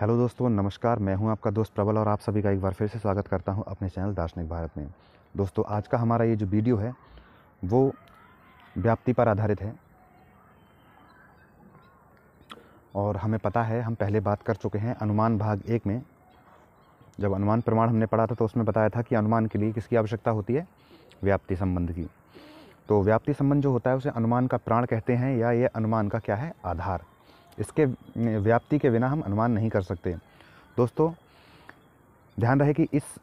hello दोस्तों नमस्कार मैं हूं आपका दोस्त प्रबल और आप सभी का एक बार फिर से स्वागत करता हूं अपने चैनल दार्शनिक भारत में दोस्तों आज का हमारा ये जो वीडियो है वो व्याप्ति पर आधारित है और हमें पता है हम पहले बात कर चुके हैं अनुमान भाग एक में जब अनुमान प्रमाण हमने पढ़ा था तो उसमें बताया था कि अनुमान के लिए किसकी आवश्यकता होती है व्याप्ति संबंध की तो व्याप्ति संबंध जो होता है उसे अनुमान का प्राण कहते हैं या ये अनुमान का क्या है आधार इसके व्याप्ति के बिना हम अनुमान नहीं कर सकते दोस्तों ध्यान रहे कि इस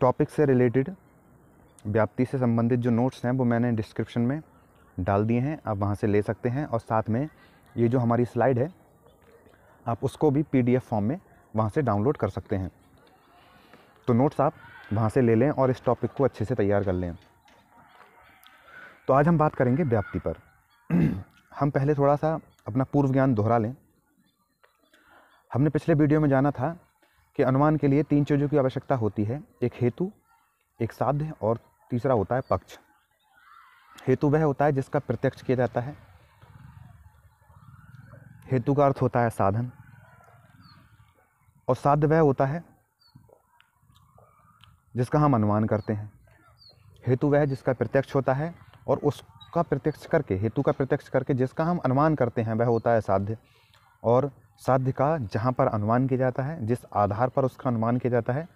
टॉपिक से रिलेटेड व्याप्ति से संबंधित जो नोट्स हैं वो मैंने डिस्क्रिप्शन में डाल दिए हैं आप वहाँ से ले सकते हैं और साथ में ये जो हमारी स्लाइड है आप उसको भी पीडीएफ फॉर्म में वहाँ से डाउनलोड कर सकते हैं तो नोट्स आप वहाँ से ले लें और इस टॉपिक को अच्छे से तैयार कर लें तो आज हम बात करेंगे व्याप्ति पर हम पहले थोड़ा सा अपना पूर्व ज्ञान दोहरा लें हमने पिछले वीडियो में जाना था कि अनुमान के लिए तीन चीज़ों की आवश्यकता होती है एक हेतु एक साध्य और तीसरा होता है पक्ष हेतु वह होता है जिसका प्रत्यक्ष किया जाता है हेतु का अर्थ होता है साधन और साध्य वह होता है जिसका हम अनुमान करते हैं हेतु वह जिसका प्रत्यक्ष होता है और उस का प्रत्यक्ष करके हेतु का प्रत्यक्ष करके जिसका हम अनुमान करते हैं वह होता है साध्य और साध्य का जहाँ पर अनुमान किया जाता है जिस आधार पर उसका अनुमान किया जाता है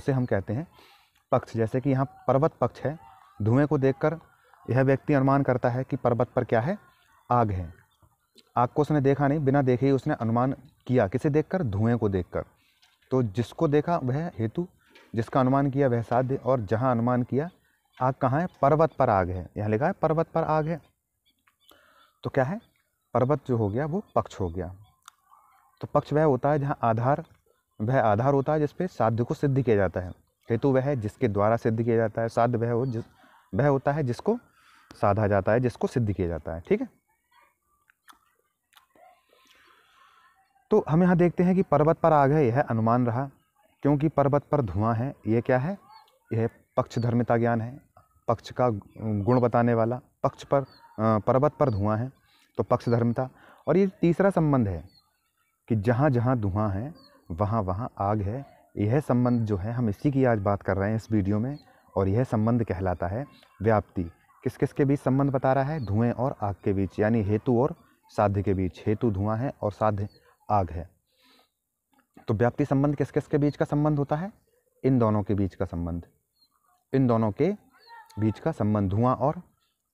उसे हम कहते हैं पक्ष जैसे कि यहाँ पर्वत पक्ष है धुएँ को देखकर यह व्यक्ति अनुमान करता है कि पर्वत पर क्या है आग है आग को उसने देखा नहीं बिना देखे ही उसने अनुमान किया किसे देखकर धुएं को देखकर तो जिसको देखा वह हेतु जिसका अनुमान किया वह साध्य और जहाँ अनुमान किया आग कहाँ है पर्वत पर आग है यहाँ लिखा है पर्वत पर आग है तो क्या है पर्वत जो हो गया वो पक्ष हो गया तो पक्ष वह होता है जहाँ आधार वह आधार होता है जिसपे साध्य को सिद्ध किया जाता है हेतु वह है जिसके द्वारा सिद्ध किया जाता है साध्य वह हो जिस वह होता है जिसको साधा जाता है जिसको सिद्ध किया जाता है ठीक है तो हम यहाँ देखते हैं कि पर्वत पर आग है यह अनुमान रहा क्योंकि पर्वत पर धुआं है यह क्या है यह पक्ष धर्मिता ज्ञान है पक्ष का गुण बताने वाला पक्ष पर पर्वत पर धुआं है तो पक्ष धर्मता और ये तीसरा संबंध है कि जहाँ जहाँ धुआं है वहाँ वहाँ आग है यह संबंध जो है हम इसी की आज बात कर रहे हैं इस वीडियो में और यह संबंध कहलाता है व्याप्ति किस किस के बीच संबंध बता रहा है धुएं और आग के बीच यानी हेतु और साध्य के बीच हेतु धुआं है और साध्य आग है तो व्याप्ति संबंध किस किस के बीच का संबंध होता है इन दोनों के बीच का संबंध इन दोनों के बीच का संबंध धुआं और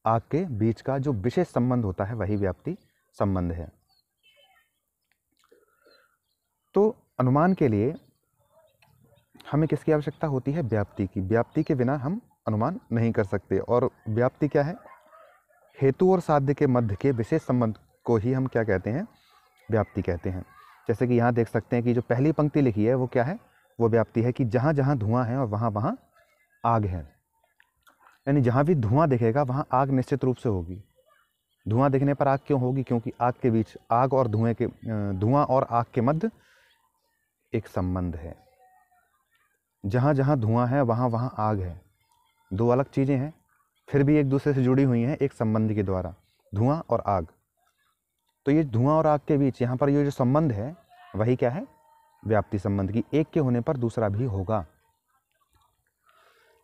आग के बीच का जो विशेष संबंध होता है वही व्याप्ति संबंध है तो अनुमान के लिए हमें किसकी आवश्यकता होती है व्याप्ति की व्याप्ति के बिना हम अनुमान नहीं कर सकते और व्याप्ति क्या है हेतु और साध्य के मध्य के विशेष संबंध को ही हम क्या कहते हैं व्याप्ति कहते हैं जैसे कि यहाँ देख सकते हैं कि जो पहली पंक्ति लिखी है वो क्या है वो व्याप्ति है कि जहाँ जहाँ धुआं है और वहाँ वहाँ आग है यानी जहाँ भी धुआं दिखेगा वहाँ आग निश्चित रूप से होगी धुआं दिखने पर आग क्यों होगी क्योंकि आग के बीच आग और धुएं के धुआं और आग के मध्य एक संबंध है जहाँ जहाँ धुआं है वहाँ वहाँ आग है दो अलग चीज़ें हैं फिर भी एक दूसरे से जुड़ी हुई हैं एक संबंध के द्वारा धुआं और आग तो ये धुआं और आग के बीच यहाँ पर ये जो संबंध है वही क्या है व्याप्ति संबंध की एक के होने पर दूसरा भी होगा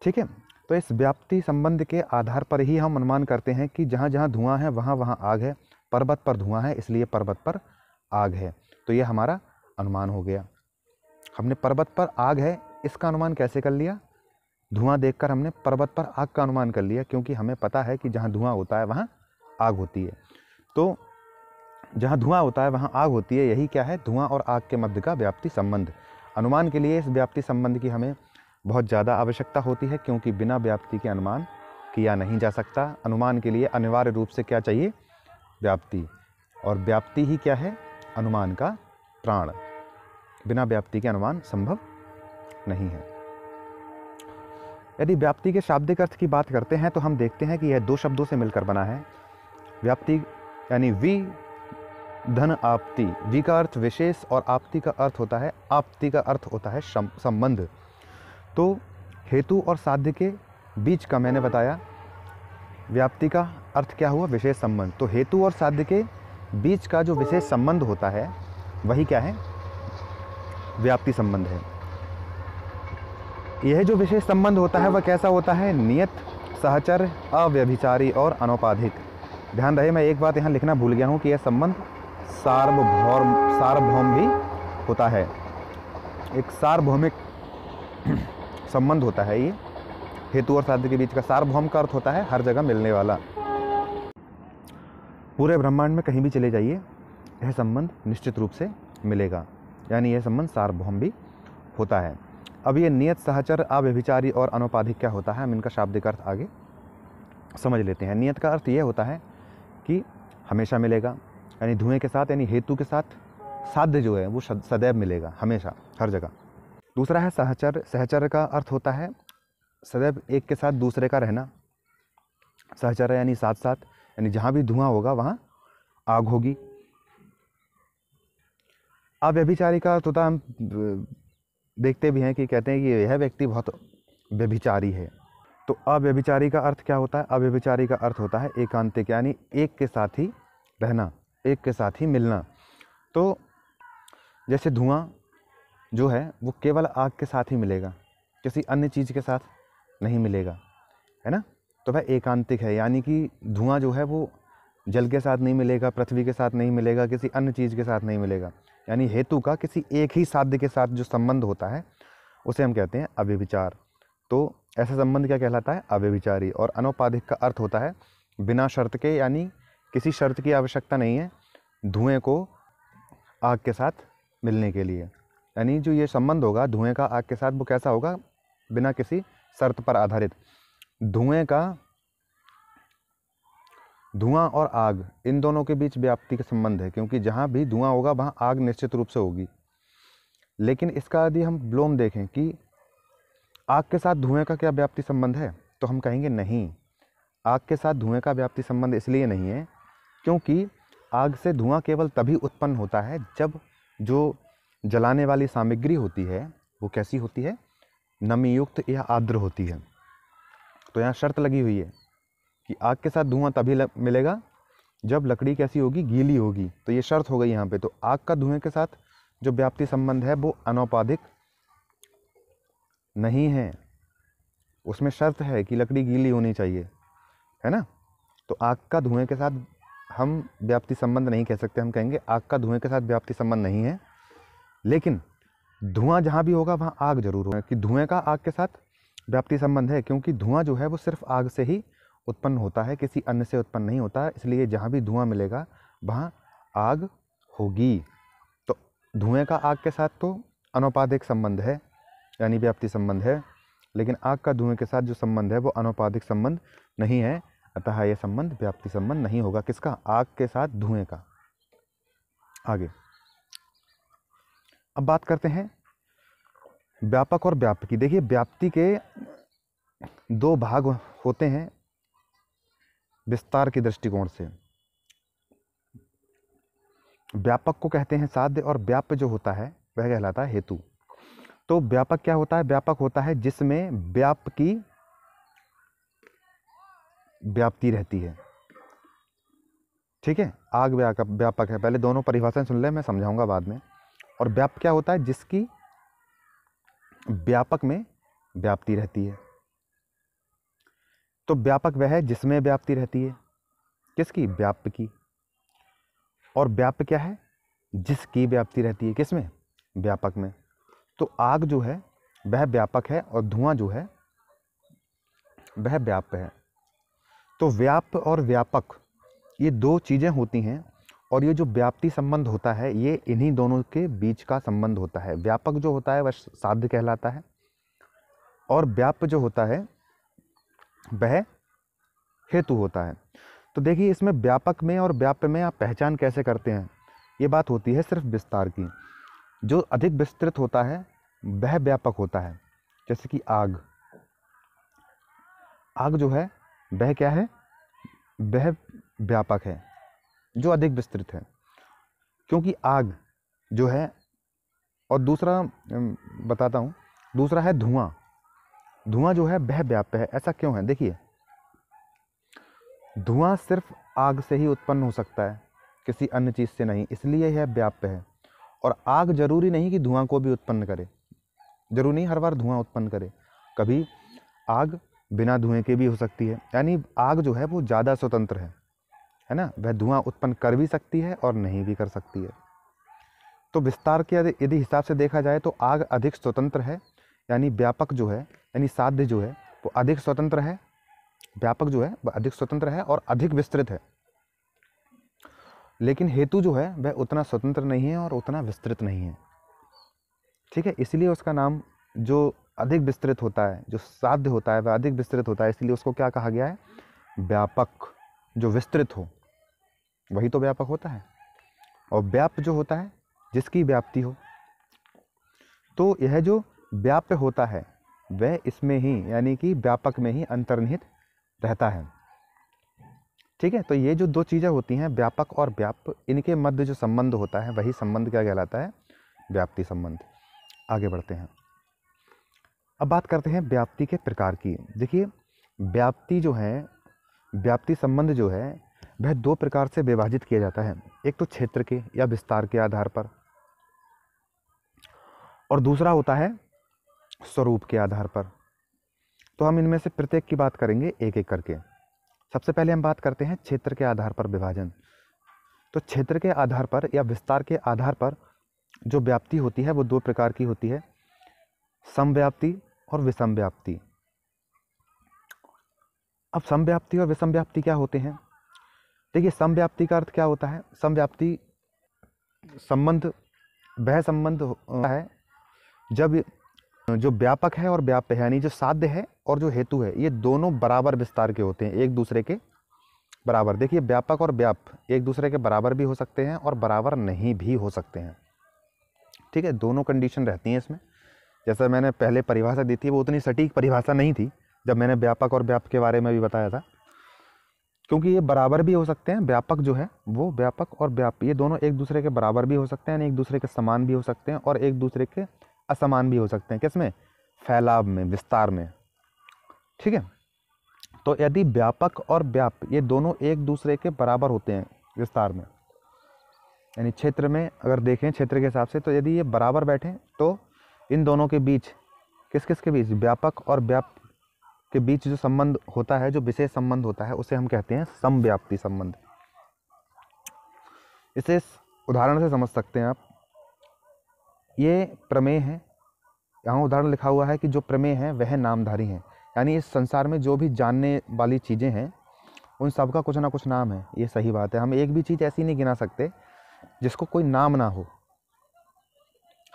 ठीक है तो इस व्याप्ति संबंध के आधार पर ही हम अनुमान करते हैं कि जहाँ जहाँ धुआं है वहाँ वहाँ आग है पर्वत पर धुआं है इसलिए पर्वत पर आग है तो ये हमारा अनुमान हो गया हमने पर्वत पर आग है इसका अनुमान कैसे कर लिया धुआं देखकर हमने पर्वत पर आग का अनुमान कर लिया क्योंकि हमें पता है कि जहाँ धुआँ होता है वहाँ आग होती है तो जहाँ धुआं होता है वहाँ आग होती है यही क्या है धुआं और आग के मध्य का व्याप्ति संबंध अनुमान के लिए इस व्याप्ति संबंध की हमें बहुत ज़्यादा आवश्यकता होती है क्योंकि बिना व्याप्ति के अनुमान किया नहीं जा सकता अनुमान के लिए अनिवार्य रूप से क्या चाहिए व्याप्ति और व्याप्ति ही क्या है अनुमान का प्राण बिना व्याप्ति के अनुमान संभव नहीं है यदि व्याप्ति के शाब्दिक अर्थ की बात करते हैं तो हम देखते हैं कि यह दो शब्दों से मिलकर बना है व्याप्ति यानी वी धन आपति वी का अर्थ विशेष और आपति का अर्थ होता है आपति का अर्थ होता है संबंध तो हेतु और साध्य के बीच का मैंने बताया व्याप्ति का अर्थ क्या हुआ विशेष संबंध तो हेतु और साध्य के बीच का जो विशेष संबंध होता है वही क्या है व्याप्ति संबंध है यह जो विशेष संबंध होता है वह कैसा होता है नियत सहचर अव्यभिचारी और अनौपाधिक ध्यान रहे मैं एक बात यहाँ लिखना भूल गया हूँ कि यह संबंध सार्वभौम सार्वभौम भी होता है एक सार्वभौमिक संबंध होता है ये हेतु और साध्य के बीच का सार्वभौम का अर्थ होता है हर जगह मिलने वाला पूरे ब्रह्मांड में कहीं भी चले जाइए यह संबंध निश्चित रूप से मिलेगा यानी यह संबंध सार्वभौम भी होता है अब ये नियत सहचर अव्यभिचारी और अनुपाधिक क्या होता है हम इनका शाब्दिक अर्थ आगे समझ लेते हैं नियत का अर्थ यह होता है कि हमेशा मिलेगा यानी धुएं के साथ यानी हेतु के साथ साध्य जो है वो सदैव मिलेगा हमेशा हर जगह दूसरा है सहचर सहचर का अर्थ होता है सदैव एक के साथ दूसरे का रहना सहचर यानी साथ साथ यानी जहाँ भी धुआं होगा वहाँ आग होगी अव्यभिचारिका तथा हम देखते भी हैं कि कहते हैं कि यह व्यक्ति बहुत व्यभिचारी है तो अव्यभिचारी का अर्थ क्या होता है अव्यभिचारी का अर्थ होता है एकांतिक यानी एक के साथ ही रहना एक के साथ ही मिलना तो जैसे धुआं जो है वो केवल आग के साथ ही मिलेगा किसी अन्य चीज़ के साथ नहीं मिलेगा है ना तो वह एकांतिक है यानी कि धुआं जो है वो जल के साथ नहीं मिलेगा पृथ्वी के साथ नहीं मिलेगा किसी अन्य चीज़ के साथ नहीं मिलेगा यानी हेतु का किसी एक ही साध्य के साथ जो संबंध होता है उसे हम कहते हैं अव्यभिचार तो ऐसा संबंध क्या कहलाता है अव्यभिचारी और अनौपाधिक का अर्थ होता है बिना शर्त के यानी किसी शर्त की आवश्यकता नहीं है धुएँ को आग के साथ मिलने के लिए यानी जो ये संबंध होगा धुएं का आग के साथ वो कैसा होगा बिना किसी शर्त पर आधारित धुएं का धुआं और आग इन दोनों के बीच व्याप्ति का संबंध है क्योंकि जहाँ भी धुआं होगा वहाँ आग निश्चित रूप से होगी लेकिन इसका यदि हम ब्लोम देखें कि आग के साथ धुएं का क्या व्याप्ति संबंध है तो हम कहेंगे नहीं आग के साथ धुएं का व्याप्ति संबंध इसलिए नहीं है क्योंकि आग से धुआं केवल तभी उत्पन्न होता है जब जो जलाने वाली सामग्री होती है वो कैसी होती है नमीयुक्त या आर्द्र होती है तो यहाँ शर्त लगी हुई है कि आग के साथ धुआं तभी मिलेगा जब लकड़ी कैसी होगी गीली होगी तो ये शर्त हो गई यहाँ पे तो आग का धुएं के साथ जो व्याप्ति संबंध है वो अनौपाधिक नहीं है उसमें शर्त है कि लकड़ी गीली होनी चाहिए है ना तो आग का धुएं के साथ हम व्याप्ति संबंध नहीं कह सकते हम कहेंगे आग का धुएं के साथ व्याप्ति संबंध नहीं है लेकिन धुआं जहाँ भी होगा वहाँ आग जरूर होगा कि धुएं का आग के साथ व्याप्ति संबंध है क्योंकि धुआं जो है वो सिर्फ आग से ही उत्पन्न होता है किसी अन्य से उत्पन्न नहीं होता इसलिए जहाँ भी धुआं मिलेगा वहाँ आग होगी तो धुएं का आग के साथ तो अनौपाधिक संबंध है यानी व्याप्ति संबंध है लेकिन आग का धुएं के साथ जो संबंध है वो अनौपाधिक संबंध नहीं है अतः यह संबंध व्याप्ति संबंध नहीं होगा किसका आग के साथ धुएं का आगे अब बात करते हैं व्यापक और व्यापकी देखिए व्याप्ति के दो भाग होते हैं विस्तार के दृष्टिकोण से व्यापक को कहते हैं साध्य और व्याप्य जो होता है वह कहलाता है हेतु तो व्यापक क्या होता है व्यापक होता है जिसमें व्याप की व्याप्ति रहती है ठीक है आग व्यापक है पहले दोनों परिभाषाएं सुन ले मैं समझाऊंगा बाद में और व्याप क्या होता है जिसकी व्यापक में व्याप्ति रहती है तो व्यापक वह है जिसमें व्याप्ति रहती है किसकी व्याप की और व्याप क्या है जिसकी व्याप्ति रहती है किसमें व्यापक में तो आग जो है वह व्यापक है और धुआं जो है वह व्याप है तो व्याप और व्यापक ये दो चीज़ें होती हैं और ये जो व्याप्ति संबंध होता है ये इन्हीं दोनों के बीच का संबंध होता है व्यापक जो होता है वह साध्य कहलाता है और व्याप जो होता है वह हेतु होता है तो देखिए इसमें व्यापक में और व्याप्य में आप पहचान कैसे करते हैं ये बात होती है सिर्फ विस्तार की जो अधिक विस्तृत होता है वह व्यापक होता है जैसे कि आग आग जो है वह क्या है वह व्यापक है जो अधिक विस्तृत है क्योंकि आग जो है और दूसरा बताता हूँ दूसरा है धुआं धुआं जो है वह व्याप्य है ऐसा क्यों है देखिए धुआं सिर्फ आग से ही उत्पन्न हो सकता है किसी अन्य चीज़ से नहीं इसलिए यह व्याप्य है और आग जरूरी नहीं कि धुआं को भी उत्पन्न करे जरूरी नहीं हर बार धुआं उत्पन्न करे कभी आग बिना धुएं के भी हो सकती है यानी आग जो है वो ज़्यादा स्वतंत्र है है ना वह धुआं उत्पन्न कर भी सकती है और नहीं भी कर सकती है तो विस्तार के यदि हिसाब से देखा जाए तो आग अधिक स्वतंत्र है यानी व्यापक जो है यानी साध्य जो है वो अधिक स्वतंत्र है व्यापक जो है वह अधिक स्वतंत्र है और अधिक विस्तृत है लेकिन हेतु जो है वह उतना स्वतंत्र नहीं है और उतना विस्तृत नहीं है ठीक है इसलिए उसका नाम जो अधिक विस्तृत होता है जो साध्य होता है वह अधिक विस्तृत होता है इसलिए उसको क्या कहा गया है व्यापक जो विस्तृत हो वही तो व्यापक होता है और व्याप जो होता है जिसकी व्याप्ति हो तो यह जो व्याप्य होता है वह इसमें ही यानी कि व्यापक में ही अंतर्निहित रहता है ठीक है तो ये जो दो चीज़ें होती हैं व्यापक और व्याप इनके मध्य जो संबंध होता है वही संबंध क्या कहलाता है व्याप्ति संबंध आगे बढ़ते हैं अब बात करते हैं व्याप्ति के प्रकार की देखिए व्याप्ति जो है व्याप्ति संबंध जो है वह दो प्रकार से विभाजित किया जाता है एक तो क्षेत्र के या विस्तार के आधार पर और दूसरा होता है स्वरूप के आधार पर तो हम इनमें से प्रत्येक की बात करेंगे एक एक करके सबसे पहले हम बात करते हैं क्षेत्र के आधार पर विभाजन तो क्षेत्र के आधार पर या विस्तार के आधार पर जो व्याप्ति होती है वो दो प्रकार की होती है समव्याप्ति और विषम व्याप्ति अब समव्याप्ति और विषम व्याप्ति क्या होते हैं देखिए समव्याप्ति का अर्थ क्या होता है समव्याप्ति संबंध वह संबंध है जब जो व्यापक है और व्याप्य है यानी जो साध्य है और जो हेतु है ये दोनों बराबर विस्तार के होते हैं एक दूसरे के बराबर देखिए व्यापक और व्याप एक दूसरे के बराबर भी हो सकते हैं और बराबर नहीं भी हो सकते हैं ठीक है दोनों कंडीशन रहती हैं इसमें जैसा मैंने पहले परिभाषा दी थी वो उतनी सटीक परिभाषा नहीं थी जब मैंने व्यापक और व्याप के बारे में भी बताया था क्योंकि ये बराबर भी हो सकते हैं व्यापक जो है वो व्यापक और व्यापी ये दोनों एक दूसरे के बराबर भी हो सकते हैं एक दूसरे के समान भी हो सकते हैं और एक दूसरे के असमान भी हो सकते हैं किसमें फैलाव में विस्तार में ठीक है तो यदि व्यापक और व्याप ये दोनों एक दूसरे के बराबर होते हैं विस्तार में यानी क्षेत्र में अगर देखें क्षेत्र के हिसाब से तो यदि ये बराबर बैठें तो इन दोनों के बीच किस किस के बीच व्यापक और व्याप के बीच जो संबंध होता है जो विशेष संबंध होता है उसे हम कहते हैं समव्याप्ति संबंध इसे इस उदाहरण से समझ सकते हैं आप ये प्रमेय है यहाँ उदाहरण लिखा हुआ है कि जो प्रमेय है वह नामधारी हैं यानी इस संसार में जो भी जानने वाली चीज़ें हैं उन सब का कुछ ना कुछ नाम है ये सही बात है हम एक भी चीज़ ऐसी नहीं गिना सकते जिसको कोई नाम ना हो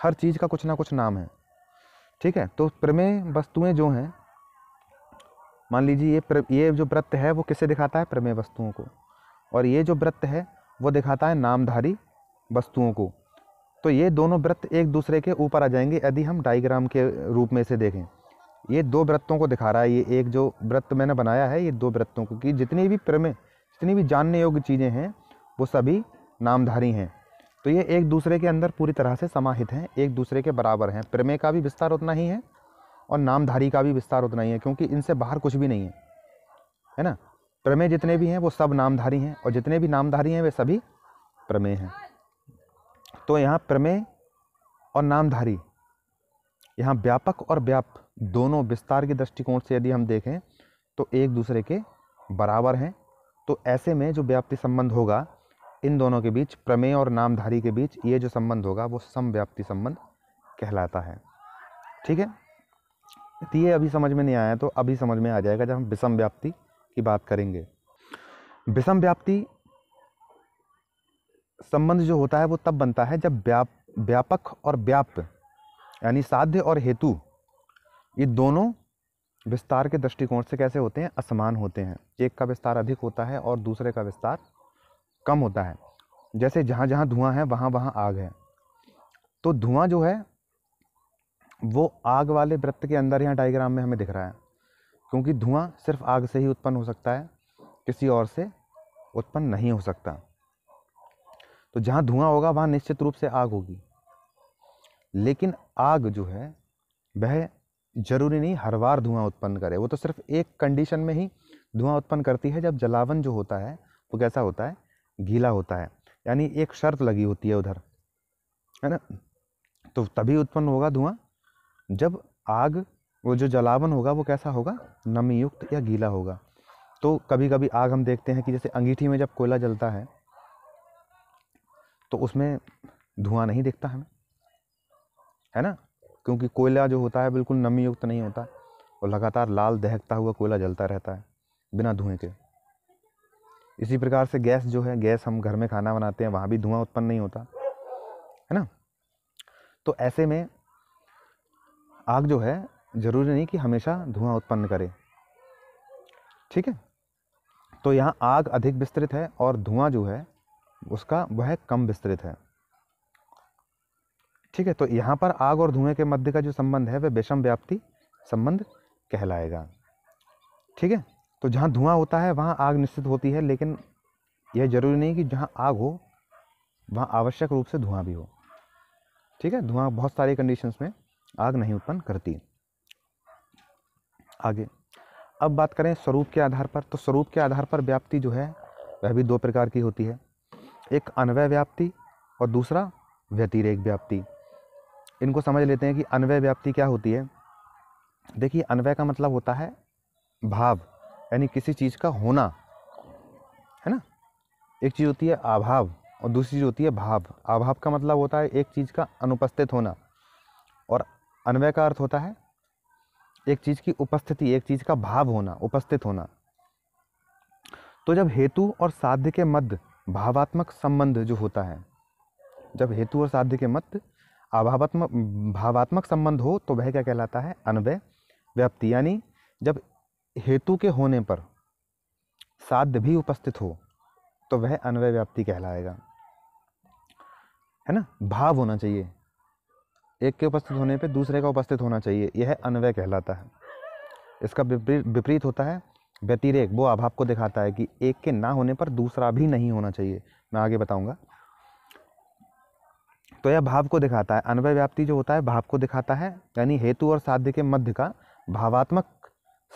हर चीज़ का कुछ ना कुछ नाम है ठीक है तो प्रमेय वस्तुएं जो हैं मान लीजिए ये ये जो व्रत है वो किसे दिखाता है प्रमेय वस्तुओं को और ये जो व्रत है वो दिखाता है नामधारी वस्तुओं को तो ये दोनों व्रत एक दूसरे के ऊपर आ जाएंगे यदि हम डायग्राम के रूप में से देखें ये दो व्रतों को दिखा रहा है ये एक जो व्रत मैंने बनाया है ये दो व्रतों को कि जितनी भी प्रमेय जितनी भी जानने योग्य चीज़ें हैं वो सभी नामधारी हैं तो ये एक दूसरे के अंदर पूरी तरह से समाहित हैं एक दूसरे के बराबर हैं प्रमेय का भी विस्तार उतना ही है और नामधारी का भी विस्तार उतना ही है क्योंकि इनसे बाहर कुछ भी नहीं है है ना प्रमेय जितने भी हैं वो सब नामधारी हैं और जितने भी नामधारी हैं वे सभी प्रमेय हैं तो यहाँ प्रमेय और नामधारी यहाँ व्यापक और व्याप दोनों विस्तार के दृष्टिकोण से यदि हम देखें तो एक दूसरे के बराबर हैं तो ऐसे में जो व्याप्ति संबंध होगा इन दोनों के बीच प्रमेय और नामधारी के बीच ये जो संबंध होगा वो समव्याप्ति संबंध कहलाता है ठीक है तो ये अभी समझ में नहीं आया तो अभी समझ में आ जाएगा जब हम विषम व्याप्ति की बात करेंगे विषम व्याप्ति संबंध जो होता है वो तब बनता है जब व्याप व्यापक और व्याप्त यानी साध्य और हेतु ये दोनों विस्तार के दृष्टिकोण से कैसे होते हैं असमान होते हैं एक का विस्तार अधिक होता है और दूसरे का विस्तार कम होता है जैसे जहाँ जहाँ धुआं है वहाँ वहाँ आग है तो धुआं जो है वो आग वाले वृत्त के अंदर यहाँ डायग्राम में हमें दिख रहा है क्योंकि धुआं सिर्फ आग से ही उत्पन्न हो सकता है किसी और से उत्पन्न नहीं हो सकता तो जहाँ धुआं होगा वहाँ निश्चित रूप से आग होगी लेकिन आग जो है वह जरूरी नहीं हर बार धुआं उत्पन्न करे वो तो सिर्फ एक कंडीशन में ही धुआं उत्पन्न करती है जब जलावन जो होता है वो कैसा होता है गीला होता है यानी एक शर्त लगी होती है उधर है ना तो तभी उत्पन्न होगा धुआं जब आग वो जो जलावन होगा वो कैसा होगा नमी युक्त या गीला होगा तो कभी कभी आग हम देखते हैं कि जैसे अंगीठी में जब कोयला जलता है तो उसमें धुआं नहीं दिखता हमें है ना क्योंकि कोयला जो होता है बिल्कुल नमी युक्त नहीं होता और लगातार लाल दहकता हुआ कोयला जलता रहता है बिना धुएं के इसी प्रकार से गैस जो है गैस हम घर में खाना बनाते हैं वहाँ भी धुआं उत्पन्न नहीं होता है ना तो ऐसे में आग जो है ज़रूरी नहीं कि हमेशा धुआं उत्पन्न करे ठीक है तो यहाँ आग अधिक विस्तृत है और धुआं जो है उसका वह कम विस्तृत है ठीक है तो यहाँ पर आग और धुएं के मध्य का जो संबंध है वह विषम व्याप्ति संबंध कहलाएगा ठीक है तो जहाँ धुआं होता है वहाँ आग निश्चित होती है लेकिन यह जरूरी नहीं कि जहाँ आग हो वहाँ आवश्यक रूप से धुआं भी हो ठीक है धुआं बहुत सारे कंडीशंस में आग नहीं उत्पन्न करती आगे अब बात करें स्वरूप के आधार पर तो स्वरूप के आधार पर व्याप्ति जो है वह भी दो प्रकार की होती है एक अनवय व्याप्ति और दूसरा व्यतिरेक व्याप्ति इनको समझ लेते हैं कि अनवय व्याप्ति क्या होती है देखिए अनवय का मतलब होता है भाव यानी किसी चीज़ का होना है ना एक चीज़ होती है अभाव और दूसरी चीज़ होती है भाव अभाव का मतलब होता है एक चीज़ का अनुपस्थित होना और अन्वय का अर्थ होता है एक चीज़ की उपस्थिति एक चीज़ का भाव होना उपस्थित होना तो जब हेतु और साध्य के मध्य भावात्मक संबंध जो होता है जब हेतु और साध्य के मध्य अभावात्मक भावात्मक संबंध हो तो वह क्या कहलाता है अन्वय व्याप्ति यानी जब हेतु के होने पर साध्य भी उपस्थित हो तो वह अन्वय व्याप्ति कहलाएगा है ना भाव होना चाहिए एक के उपस्थित होने पर दूसरे का उपस्थित होना चाहिए यह अन्वय कहलाता है इसका विपरीत होता है व्यतिरेक वो अभाव को दिखाता है कि एक के ना होने पर दूसरा भी नहीं होना चाहिए मैं आगे बताऊंगा तो यह भाव को दिखाता है अनवय व्याप्ति जो होता है भाव को दिखाता है यानी हेतु और साध्य के मध्य का भावात्मक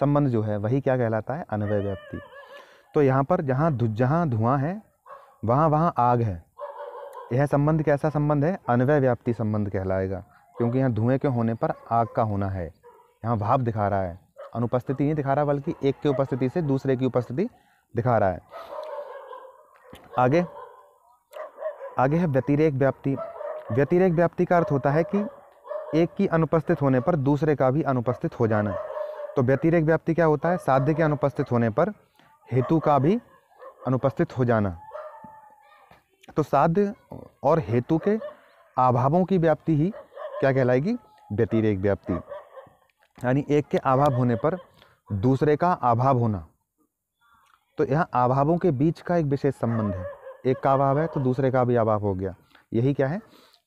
संबंध जो है वही क्या कहलाता है अनवय व्याप्ति तो यहाँ पर जहाँ जहाँ धुआं है वहाँ वहाँ आग है यह संबंध कैसा संबंध है अनवय व्याप्ति संबंध कहलाएगा क्योंकि यहाँ धुएं के होने पर आग का होना है यहाँ भाव दिखा रहा है अनुपस्थिति नहीं दिखा रहा बल्कि एक की उपस्थिति से दूसरे की उपस्थिति दिखा रहा है आगे आगे है व्यतिरेक व्याप्ति व्यतिरेक व्याप्ति का अर्थ होता है कि एक की अनुपस्थित होने पर दूसरे का भी अनुपस्थित हो जाना तो व्यतिरेक व्याप्ति क्या होता है साध्य के अनुपस्थित होने पर हेतु का भी अनुपस्थित हो जाना तो साध्य और हेतु के अभावों की व्याप्ति ही क्या कहलाएगी व्यतिरेक व्याप्ति यानी एक के अभाव होने पर दूसरे का अभाव होना तो यहाँ अभावों के बीच का एक विशेष संबंध है एक का अभाव है तो दूसरे का भी अभाव हो गया यही क्या है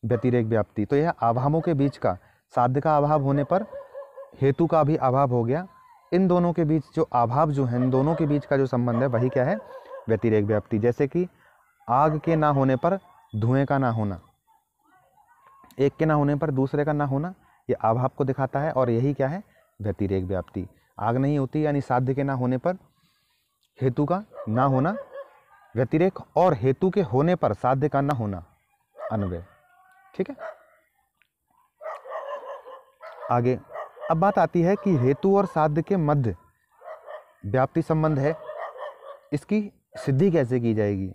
व्यतिरेक व्याप्ति तो यह अभावों के बीच का साध्य का अभाव होने पर हेतु का भी अभाव हो गया इन दोनों के बीच जो अभाव जो है इन दोनों के बीच का जो संबंध है वही क्या है व्यतिरेक व्याप्ति जैसे कि आग के ना होने पर धुएं का ना होना एक के ना होने पर दूसरे का ना होना ये अभाव को दिखाता है और यही क्या है व्यतिरेक व्याप्ति आग नहीं होती यानी साध्य के ना होने पर हेतु का ना होना व्यतिरेक और हेतु के होने पर साध्य का ना होना अन्वय ठीक है आगे अब बात आती है कि हेतु और साध्य के मध्य व्याप्ति संबंध है इसकी सिद्धि कैसे की जाएगी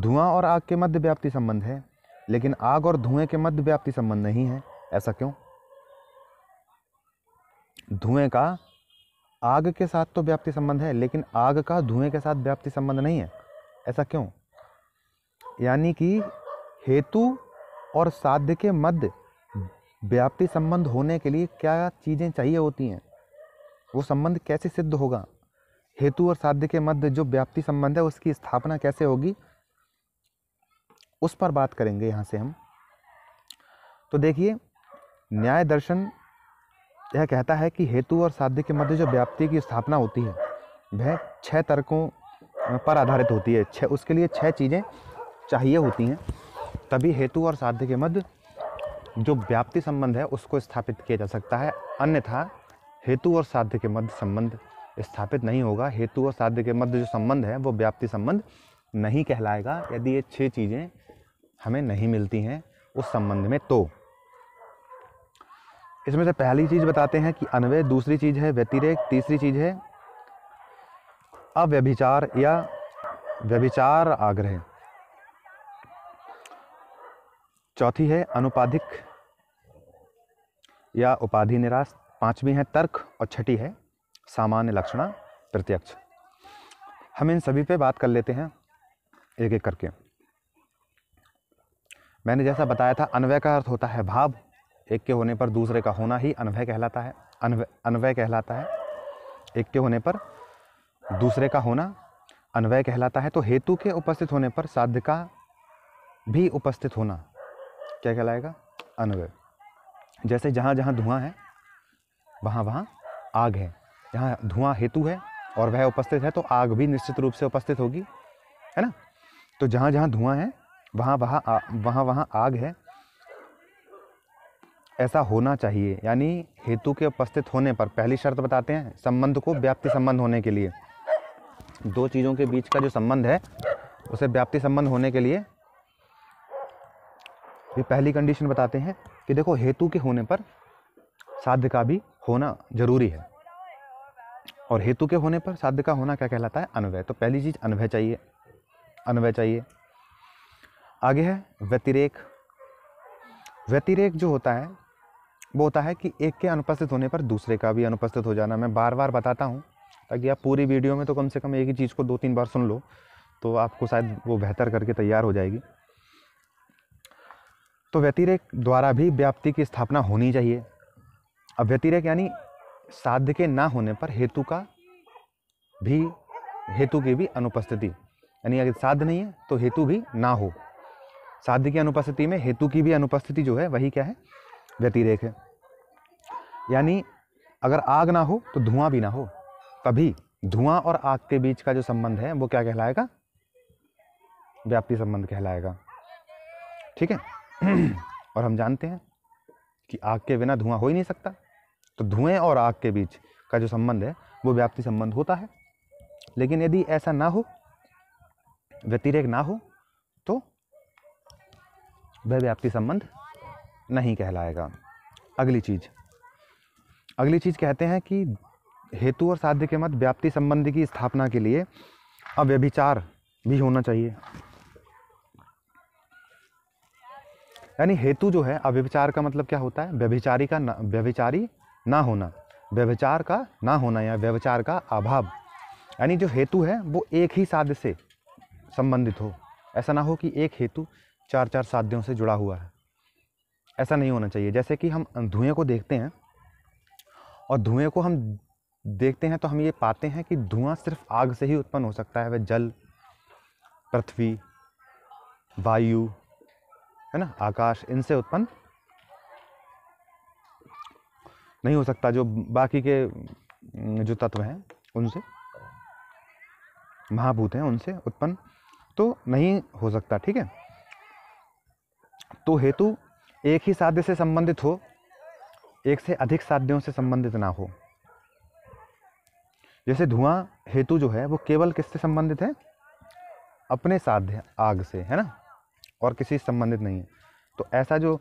धुआं और आग के मध्य व्याप्ति संबंध है लेकिन आग और धुएं के मध्य व्याप्ति संबंध नहीं है ऐसा क्यों धुएं का आग के साथ तो व्याप्ति संबंध है लेकिन आग का धुएं के साथ व्याप्ति संबंध नहीं है ऐसा क्यों यानी कि हेतु और साध्य के मध्य व्याप्ति संबंध होने के लिए क्या चीज़ें चाहिए होती हैं वो संबंध कैसे सिद्ध होगा हेतु और साध्य के मध्य जो व्याप्ति संबंध है उसकी स्थापना कैसे होगी उस पर बात करेंगे यहाँ से हम तो देखिए न्याय दर्शन यह कहता है कि हेतु और साध्य के मध्य जो व्याप्ति की स्थापना होती है वह छह तर्कों पर आधारित होती है छः उसके लिए छह चीज़ें चाहिए होती हैं तभी हेतु और साध्य के मध्य जो व्याप्ति संबंध है उसको स्थापित किया जा सकता है अन्यथा हेतु और साध्य के मध्य संबंध स्थापित नहीं होगा हेतु और साध्य के मध्य जो संबंध है वो व्याप्ति संबंध नहीं कहलाएगा यदि ये छः चीज़ें हमें नहीं मिलती हैं उस संबंध में तो इसमें से पहली चीज़ बताते हैं कि अनवय दूसरी चीज़ है व्यतिरेक तीसरी चीज़ है अव्यभिचार या व्यभिचार आग्रह चौथी है अनुपाधिक या उपाधि निराश पांचवी है तर्क और छठी है सामान्य लक्षणा प्रत्यक्ष हम इन सभी पे बात कर लेते हैं एक एक करके मैंने जैसा बताया था अनवय का अर्थ होता है भाव एक के होने पर दूसरे का होना ही अनवय कहलाता है अनवय अनवय कहलाता है एक के होने पर दूसरे का होना अन्वय कहलाता है तो हेतु के उपस्थित होने पर साध्य का भी उपस्थित होना क्या कहलाएगा अन्वय जैसे जहाँ जहाँ धुआं है वहाँ वहाँ आग है जहाँ धुआं हेतु है और वह उपस्थित है तो आग भी निश्चित रूप से उपस्थित होगी है ना तो जहाँ जहाँ धुआं है वहाँ वहाँ वहाँ वहाँ आग है ऐसा होना चाहिए यानी हेतु के उपस्थित होने पर पहली शर्त बताते हैं संबंध को व्याप्ति संबंध होने के लिए दो चीज़ों के बीच का जो संबंध है उसे व्याप्ति संबंध होने के लिए ये पहली कंडीशन बताते हैं कि देखो हेतु के होने पर साध्य का भी होना जरूरी है और हेतु के होने पर साध्य का होना क्या कहलाता है अनवय तो पहली चीज़ अनवय चाहिए अनवय चाहिए आगे है व्यतिरेक व्यतिरेक जो होता है वो होता है कि एक के अनुपस्थित होने पर दूसरे का भी अनुपस्थित हो जाना मैं बार बार बताता हूँ ताकि आप पूरी वीडियो में तो कम से कम एक ही चीज़ को दो तीन बार सुन लो तो आपको शायद वो बेहतर करके तैयार हो जाएगी तो व्यतिरेक द्वारा भी व्याप्ति की स्थापना होनी चाहिए अब व्यतिरेक यानी साध्य के ना होने पर हेतु का भी हेतु की भी अनुपस्थिति यानी अगर साध्य नहीं है तो हेतु भी ना हो साध्य की अनुपस्थिति में हेतु की भी अनुपस्थिति जो है वही क्या है व्यतिरेक है यानी अगर आग ना हो तो धुआं भी ना हो तभी धुआं और आग के बीच का जो संबंध है वो क्या कहलाएगा व्याप्ति संबंध कहलाएगा ठीक है और हम जानते हैं कि आग के बिना धुआं हो ही नहीं सकता तो धुएं और आग के बीच का जो संबंध है वो व्याप्ति संबंध होता है लेकिन यदि ऐसा ना हो व्यतिरेक ना हो तो वह व्याप्ति संबंध नहीं कहलाएगा अगली चीज़ अगली चीज़ कहते हैं कि हेतु और साध्य के मत व्याप्ति संबंध की स्थापना के लिए अव्यभिचार भी होना चाहिए यानी हेतु जो है अव्यभिचार का मतलब क्या होता है व्यभिचारी का ना व्यभिचारी ना होना व्यभिचार का ना होना या व्यवचार का अभाव यानी जो हेतु है वो एक ही साध से संबंधित हो ऐसा ना हो कि एक हेतु चार चार साध्यों से जुड़ा हुआ है ऐसा नहीं होना चाहिए जैसे कि हम धुएँ को देखते हैं और धुएँ को हम देखते हैं तो हम ये पाते हैं कि धुआं सिर्फ आग से ही उत्पन्न हो सकता है वह जल पृथ्वी वायु है ना आकाश इनसे उत्पन्न नहीं हो सकता जो बाकी के जो तत्व हैं उनसे महाभूत हैं उनसे उत्पन्न तो नहीं हो सकता ठीक है तो हेतु एक ही साध्य से संबंधित हो एक से अधिक साध्यों से संबंधित ना हो जैसे धुआं हेतु जो है वो केवल किससे संबंधित है अपने साध्य आग से है ना और किसी से संबंधित नहीं है तो ऐसा जो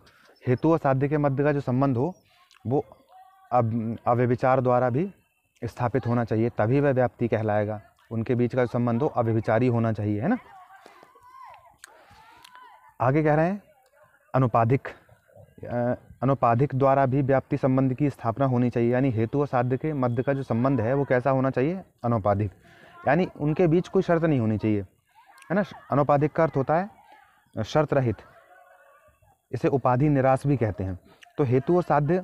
हेतु और साध्य के मध्य का जो संबंध हो वो अब अव्यभिचार द्वारा भी स्थापित होना चाहिए तभी वह व्याप्ति कहलाएगा उनके बीच का जो संबंध हो अव्यभिचारी होना चाहिए है ना आगे कह रहे हैं अनुपाधिक अनुपाधिक द्वारा भी व्याप्ति संबंध की स्थापना होनी चाहिए यानी हेतु और साध्य के मध्य का जो संबंध है वो कैसा होना चाहिए अनुपाधिक यानी उनके बीच कोई शर्त नहीं होनी चाहिए है ना अनुपाधिक का अर्थ होता है शर्त रहित इसे उपाधि निराश भी कहते हैं तो हेतु और साध्य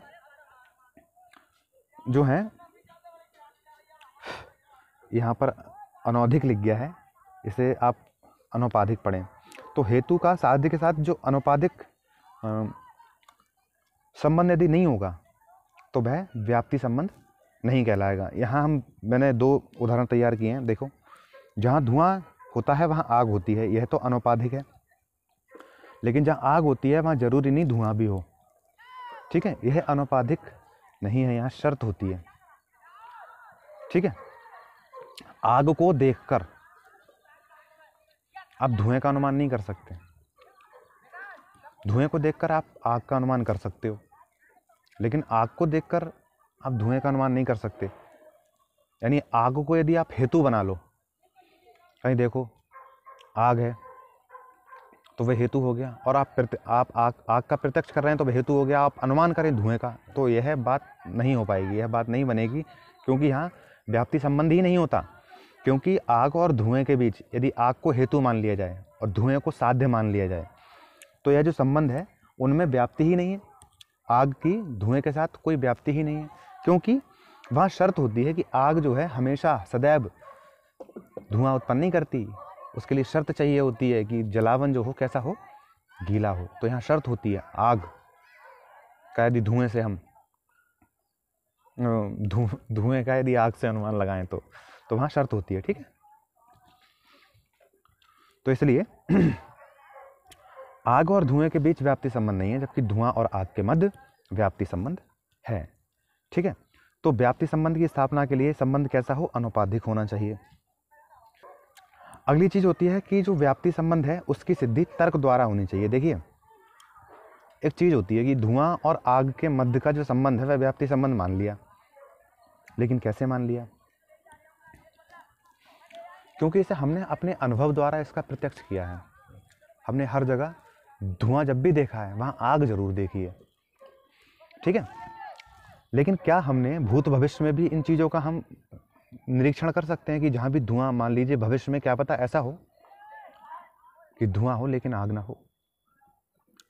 जो हैं यहाँ पर अनौधिक लिख गया है इसे आप अनुपाधिक पढ़ें तो हेतु का साध्य के साथ जो अनुपाधिक संबंध यदि नहीं होगा तो वह व्याप्ति संबंध नहीं कहलाएगा यहाँ हम मैंने दो उदाहरण तैयार किए हैं देखो जहाँ धुआं होता है वहाँ आग होती है यह तो अनुपाधिक है लेकिन जहाँ आग होती है वहाँ जरूरी नहीं धुआं भी हो ठीक है यह अनुपाधिक नहीं है यहाँ शर्त होती है ठीक है आग को देखकर आप धुएं का अनुमान नहीं कर सकते धुएं को देखकर आप आग का अनुमान कर सकते हो लेकिन आग को देखकर आप धुएं का अनुमान नहीं कर सकते यानी आग को यदि आप हेतु बना लो कहीं देखो आग है तो वह हेतु हो गया और आप आप आग आग का प्रत्यक्ष कर रहे हैं तो वह हेतु हो गया आप अनुमान करें धुएं का तो यह बात नहीं हो पाएगी यह बात नहीं बनेगी क्योंकि यहाँ व्याप्ति संबंध ही नहीं होता क्योंकि आग और धुएं के बीच यदि आग को हेतु मान लिया जाए और धुएं को साध्य मान लिया जाए तो यह जो संबंध है उनमें व्याप्ति ही नहीं है आग की धुएं के साथ कोई व्याप्ति ही नहीं है क्योंकि वहाँ शर्त होती है कि आग जो है हमेशा सदैव धुआं उत्पन्न नहीं करती उसके लिए शर्त चाहिए होती है कि जलावन जो हो कैसा हो गीला हो तो यहाँ शर्त होती है आग का यदि धुएं से हम धुएं का यदि आग से अनुमान लगाएं तो तो वहाँ शर्त होती है ठीक है तो इसलिए आग और धुएं के बीच व्याप्ति संबंध नहीं है जबकि धुआं और आग के मध्य व्याप्ति संबंध है ठीक है तो व्याप्ति संबंध की स्थापना के लिए संबंध कैसा हो अनुपाधिक होना चाहिए अगली चीज होती है कि जो व्याप्ति संबंध है उसकी सिद्धि तर्क द्वारा होनी चाहिए देखिए एक चीज़ होती है कि धुआं और आग के मध्य का जो संबंध है वह व्याप्ति संबंध मान लिया लेकिन कैसे मान लिया क्योंकि इसे हमने अपने अनुभव द्वारा इसका प्रत्यक्ष किया है हमने हर जगह धुआं जब भी देखा है वहाँ आग जरूर देखी है ठीक है लेकिन क्या हमने भूत भविष्य में भी इन चीज़ों का हम निरीक्षण कर सकते हैं कि जहाँ भी धुआं मान लीजिए भविष्य में क्या पता ऐसा हो कि धुआं हो लेकिन आग ना हो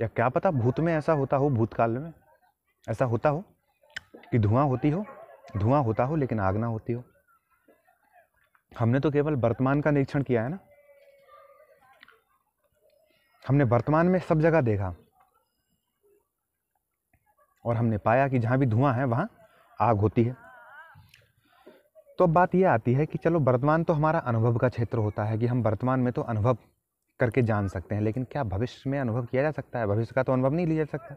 या क्या पता भूत में ऐसा होता हो भूतकाल में ऐसा होता हो कि धुआं होती हो धुआं होता हो लेकिन आग ना होती हो हमने तो केवल वर्तमान का निरीक्षण किया है ना हमने वर्तमान में सब जगह देखा और हमने पाया कि जहाँ भी धुआं है वहाँ आग होती है तो अब बात यह आती है कि चलो वर्तमान तो हमारा अनुभव का क्षेत्र होता है कि हम वर्तमान में तो अनुभव करके जान सकते हैं लेकिन क्या भविष्य में अनुभव किया जा सकता है भविष्य का तो अनुभव नहीं लिया जा सकता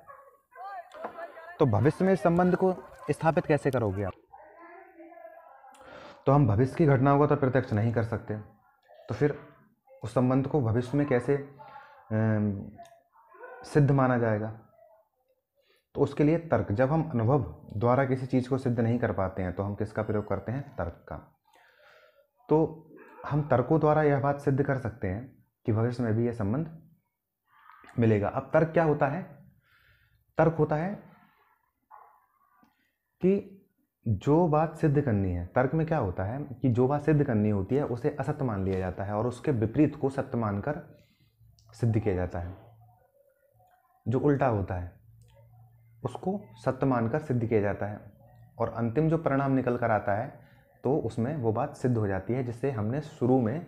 तो भविष्य में इस संबंध को स्थापित कैसे करोगे आप तो हम भविष्य की घटनाओं को तो प्रत्यक्ष नहीं कर सकते तो फिर उस संबंध को भविष्य में कैसे सिद्ध माना जाएगा तो उसके लिए तर्क जब हम अनुभव द्वारा किसी चीज़ को सिद्ध नहीं कर पाते हैं तो हम किसका प्रयोग करते हैं तर्क का तो हम तर्कों द्वारा यह बात सिद्ध कर सकते हैं कि भविष्य में भी यह संबंध मिलेगा अब तर्क क्या होता है तर्क होता है कि जो बात सिद्ध करनी है तर्क में क्या होता है कि जो बात सिद्ध करनी होती है उसे असत्य मान लिया जाता है और उसके विपरीत को सत्य मानकर सिद्ध किया जाता है जो उल्टा होता है उसको सत्य मानकर सिद्ध किया जाता है और अंतिम जो परिणाम निकल कर आता है तो उसमें वो बात सिद्ध हो जाती है जिसे हमने शुरू में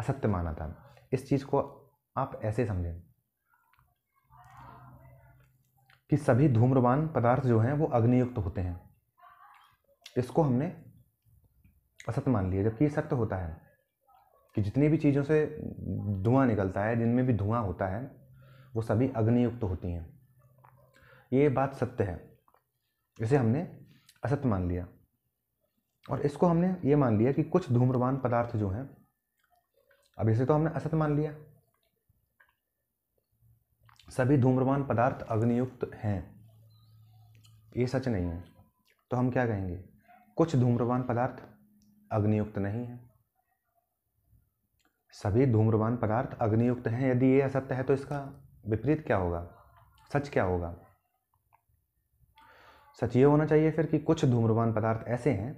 असत्य माना था इस चीज़ को आप ऐसे समझें कि सभी धूम्रवान पदार्थ जो हैं वो अग्नियुक्त होते हैं इसको हमने असत्य मान लिया जबकि ये सत्य होता है कि जितनी भी चीज़ों से धुआं निकलता है जिनमें भी धुआं होता है वो सभी अग्नियुक्त होती हैं ये बात सत्य है इसे हमने असत्य मान लिया और इसको हमने ये मान लिया कि कुछ धूम्रवान पदार्थ जो हैं अब इसे तो हमने असत मान लिया सभी धूम्रवान पदार्थ अग्नियुक्त हैं ये सच नहीं है तो हम क्या कहेंगे कुछ धूम्रवान पदार्थ अग्नियुक्त नहीं है सभी धूम्रवान पदार्थ अग्नियुक्त हैं यदि ये असत्य है तो इसका विपरीत क्या होगा सच क्या होगा सच ये होना चाहिए फिर कि कुछ धूम्रवान पदार्थ ऐसे हैं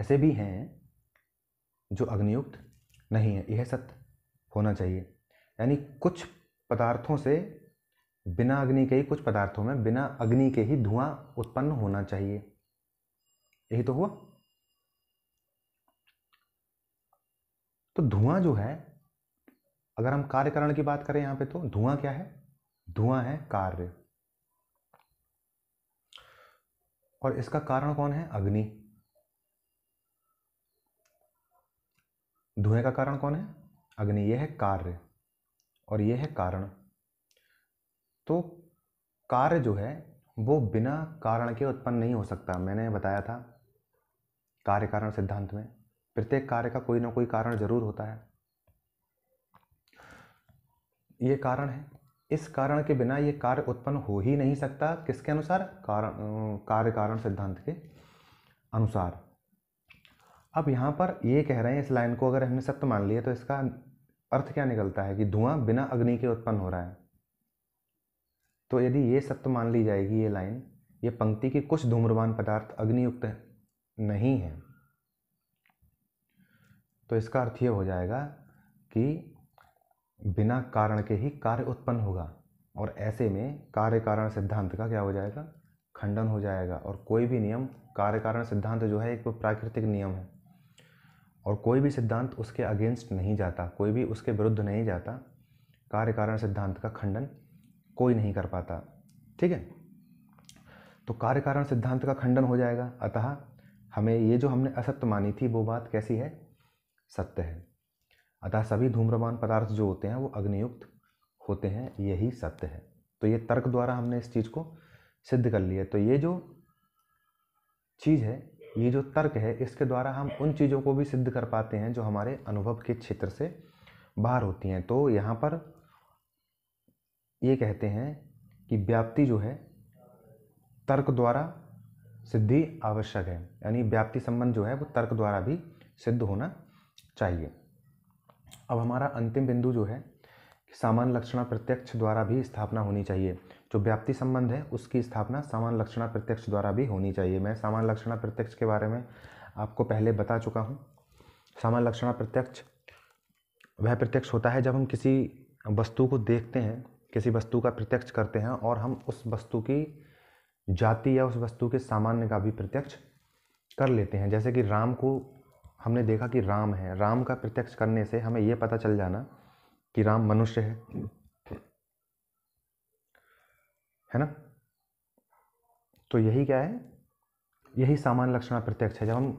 ऐसे भी हैं जो अग्नियुक्त नहीं है यह सत्य होना चाहिए यानी कुछ पदार्थों से बिना अग्नि के ही कुछ पदार्थों में बिना अग्नि के ही धुआं उत्पन्न होना चाहिए यही तो हुआ तो धुआं जो है अगर हम कार्यकरण की बात करें यहां पे तो धुआं क्या है धुआं है कार्य और इसका कारण कौन है अग्नि धुएं का कारण कौन है अग्नि यह है कार्य और यह है कारण तो कार्य जो है वो बिना कारण के उत्पन्न नहीं हो सकता मैंने बताया था कार्य कारण सिद्धांत में प्रत्येक कार्य का कोई ना कोई कारण जरूर होता है ये कारण है इस कारण के बिना ये कार्य उत्पन्न हो ही नहीं सकता किसके अनुसार कारण अं, कार्य कारण सिद्धांत के अनुसार अब यहाँ पर ये कह रहे हैं इस लाइन को अगर हमने सत्य मान लिया तो इसका अर्थ क्या निकलता है कि धुआं बिना अग्नि के उत्पन्न हो रहा है तो यदि ये सत्य मान ली जाएगी ये लाइन ये पंक्ति की कुछ धूम्रवान पदार्थ अग्नियुक्त नहीं है तो इसका अर्थ ये हो जाएगा कि बिना कारण के ही कार्य उत्पन्न होगा और ऐसे में कार्य कारण सिद्धांत का क्या हो जाएगा खंडन हो जाएगा और कोई भी नियम कार्य कारण सिद्धांत जो है एक प्राकृतिक नियम है और कोई भी सिद्धांत उसके अगेंस्ट नहीं जाता कोई भी उसके विरुद्ध नहीं जाता कार्य कारण सिद्धांत का खंडन कोई नहीं कर पाता ठीक है तो कार्य कारण सिद्धांत का खंडन हो जाएगा अतः हमें ये जो हमने असत्य मानी थी वो बात कैसी है सत्य है अतः सभी धूम्रमान पदार्थ जो होते हैं वो अग्नियुक्त होते हैं यही सत्य है तो ये तर्क द्वारा हमने इस चीज़ को सिद्ध कर लिया तो ये जो चीज़ है ये जो तर्क है इसके द्वारा हम उन चीज़ों को भी सिद्ध कर पाते हैं जो हमारे अनुभव के क्षेत्र से बाहर होती हैं तो यहाँ पर ये कहते हैं कि व्याप्ति जो है तर्क द्वारा सिद्धि आवश्यक है यानी व्याप्ति संबंध जो है वो तर्क द्वारा भी सिद्ध होना चाहिए अब हमारा अंतिम बिंदु जो है सामान्य लक्षणा प्रत्यक्ष द्वारा भी स्थापना होनी चाहिए जो व्याप्ति संबंध है उसकी स्थापना सामान लक्षणा प्रत्यक्ष द्वारा भी होनी चाहिए मैं सामान लक्षणा प्रत्यक्ष के बारे में आपको पहले बता चुका हूँ सामान लक्षणा प्रत्यक्ष वह प्रत्यक्ष होता है जब हम किसी वस्तु को देखते हैं किसी वस्तु का प्रत्यक्ष करते हैं और हम उस वस्तु की जाति या उस वस्तु के सामान्य का भी प्रत्यक्ष कर लेते हैं जैसे कि राम को हमने देखा कि राम है राम का प्रत्यक्ष करने से हमें यह पता चल जाना कि राम मनुष्य है है ना तो यही क्या है यही सामान्य लक्षण प्रत्यक्ष है जब हम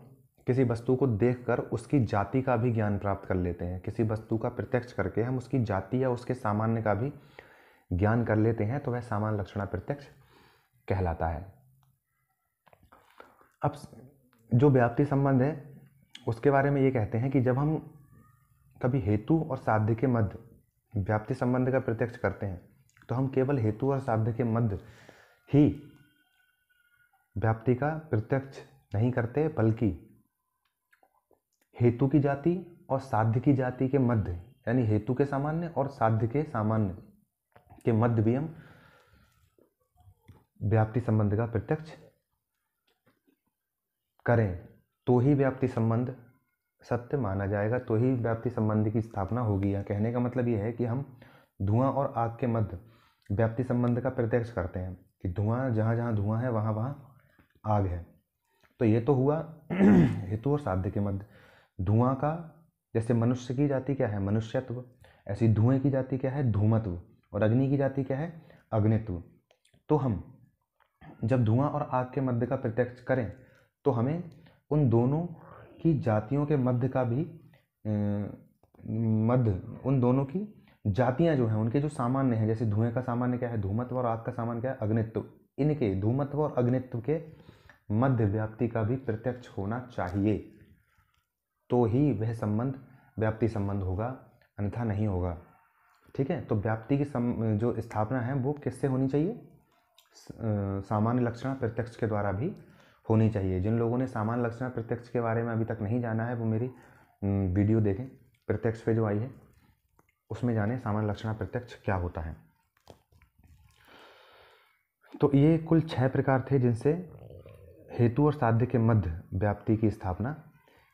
किसी वस्तु को देखकर उसकी जाति का भी ज्ञान प्राप्त कर लेते हैं किसी वस्तु का प्रत्यक्ष करके हम उसकी जाति या उसके सामान्य का भी ज्ञान कर लेते हैं तो वह सामान्य लक्षणा प्रत्यक्ष कहलाता है अब जो व्याप्ति संबंध है उसके बारे में ये कहते हैं कि जब हम कभी हेतु और साध्य के मध्य व्याप्ति संबंध का प्रत्यक्ष करते हैं तो हम केवल हेतु और साध्य के मध्य ही व्याप्ति का प्रत्यक्ष नहीं करते बल्कि हेतु की जाति और साध्य की जाति के मध्य यानी हेतु के सामान्य और साध्य के सामान्य के मध्य भी हम व्याप्ति संबंध का प्रत्यक्ष करें तो ही व्याप्ति संबंध सत्य माना जाएगा तो ही व्याप्ति संबंध की स्थापना होगी या कहने का मतलब ये है कि हम धुआं और आग के मध्य व्याप्ति संबंध का प्रत्यक्ष करते हैं कि धुआं जहाँ जहाँ धुआं है वहाँ वहाँ आग है तो ये तो हुआ हेतु और साध्य के मध्य धुआं का जैसे मनुष्य की जाति क्या है मनुष्यत्व ऐसी धुएं की जाति क्या है धूमत्व और अग्नि की जाति क्या है अग्नित्व तो हम जब धुआं और आग के मध्य का प्रत्यक्ष करें तो हमें उन दोनों की जातियों के मध्य का भी मध्य उन दोनों की जातियां जो हैं उनके जो सामान्य हैं जैसे धुएं का सामान्य क्या है धूमत्व और आग का सामान्य क्या है अग्नित्व इनके धूमत्व और अग्नित्व के मध्य व्याप्ति का भी प्रत्यक्ष होना चाहिए तो ही वह संबंध व्याप्ति संबंध होगा अन्यथा नहीं होगा ठीक है तो व्याप्ति की सम, जो स्थापना है वो किससे होनी चाहिए सामान्य लक्षण प्रत्यक्ष के द्वारा भी होनी चाहिए जिन लोगों ने सामान्य लक्षण प्रत्यक्ष के बारे में अभी तक नहीं जाना है वो मेरी वीडियो देखें प्रत्यक्ष पे जो आई है उसमें जाने सामान्य लक्षण प्रत्यक्ष क्या होता है तो ये कुल छः प्रकार थे जिनसे हेतु और साध्य के मध्य व्याप्ति की स्थापना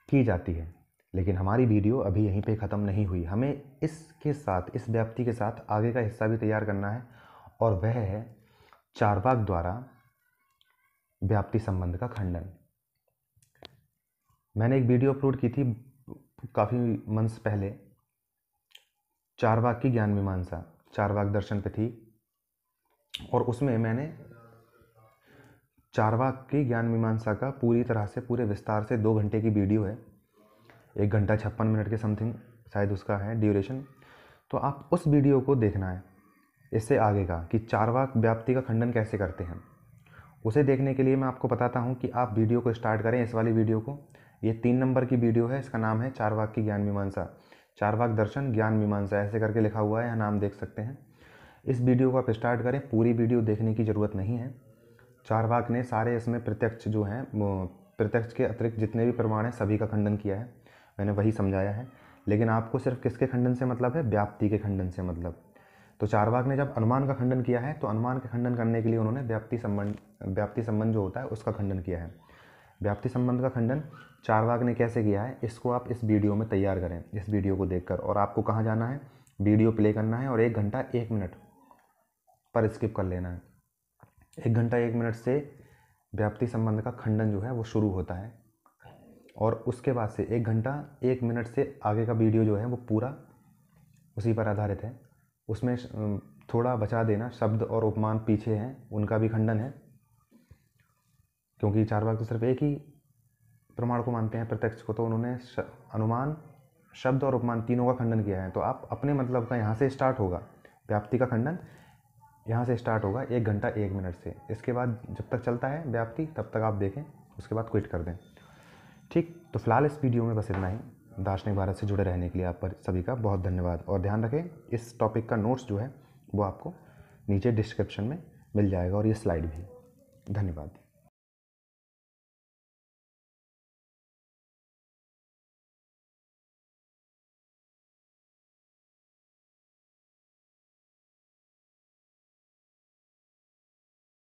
की जाती है लेकिन हमारी वीडियो अभी यहीं पे ख़त्म नहीं हुई हमें इसके साथ इस व्याप्ति के साथ आगे का हिस्सा भी तैयार करना है और वह है चारवाक द्वारा व्याप्ति संबंध का खंडन मैंने एक वीडियो अपलोड की थी काफ़ी मंथ्स पहले चारवाक की ज्ञान मीमांसा चारवाक दर्शन पे थी और उसमें मैंने चारवाक की ज्ञान मीमांसा का पूरी तरह से पूरे विस्तार से दो घंटे की वीडियो है एक घंटा छप्पन मिनट के समथिंग शायद उसका है ड्यूरेशन तो आप उस वीडियो को देखना है इससे आगे का कि चारवाक व्याप्ति का खंडन कैसे करते हैं उसे देखने के लिए मैं आपको बताता हूँ कि आप वीडियो को स्टार्ट करें इस वाली वीडियो को ये तीन नंबर की वीडियो है इसका नाम है चार वाक की ज्ञान मीमांसा चार वाक दर्शन ज्ञान मीमांसा ऐसे करके लिखा हुआ है यहाँ नाम देख सकते हैं इस वीडियो को आप स्टार्ट करें पूरी वीडियो देखने की ज़रूरत नहीं है चार ने सारे इसमें प्रत्यक्ष जो हैं प्रत्यक्ष के अतिरिक्त जितने भी प्रमाण हैं सभी का खंडन किया है मैंने वही समझाया है लेकिन आपको सिर्फ किसके खंडन से मतलब है व्याप्ति के खंडन से मतलब तो चारवाक ने जब अनुमान का खंडन किया है तो अनुमान का खंडन करने के लिए उन्होंने व्याप्ति संबंध व्याप्ति संबंध जो होता है उसका खंडन किया है व्याप्ति संबंध का खंडन चारवाक ने कैसे किया है इसको आप इस वीडियो में तैयार करें इस वीडियो को देखकर और आपको कहाँ जाना है वीडियो प्ले करना है और एक घंटा एक मिनट पर स्किप कर लेना है एक घंटा एक मिनट से व्याप्ति संबंध का खंडन जो है वो शुरू होता है और उसके बाद से एक घंटा एक मिनट से आगे का वीडियो जो है वो पूरा उसी पर आधारित है उसमें थोड़ा बचा देना शब्द और उपमान पीछे हैं उनका भी खंडन है क्योंकि चार भाग तो सिर्फ एक ही प्रमाण को मानते हैं प्रत्यक्ष को तो उन्होंने अनुमान शब्द और उपमान तीनों का खंडन किया है तो आप अपने मतलब का यहाँ से स्टार्ट होगा व्याप्ति का खंडन यहाँ से स्टार्ट होगा एक घंटा एक मिनट से इसके बाद जब तक चलता है व्याप्ति तब तक आप देखें उसके बाद क्विट कर दें ठीक तो फिलहाल इस वीडियो में बस इतना ही दार्शनिक भारत से जुड़े रहने के लिए आप पर सभी का बहुत धन्यवाद और ध्यान रखें इस टॉपिक का नोट्स जो है वो आपको नीचे डिस्क्रिप्शन में मिल जाएगा और ये स्लाइड भी धन्यवाद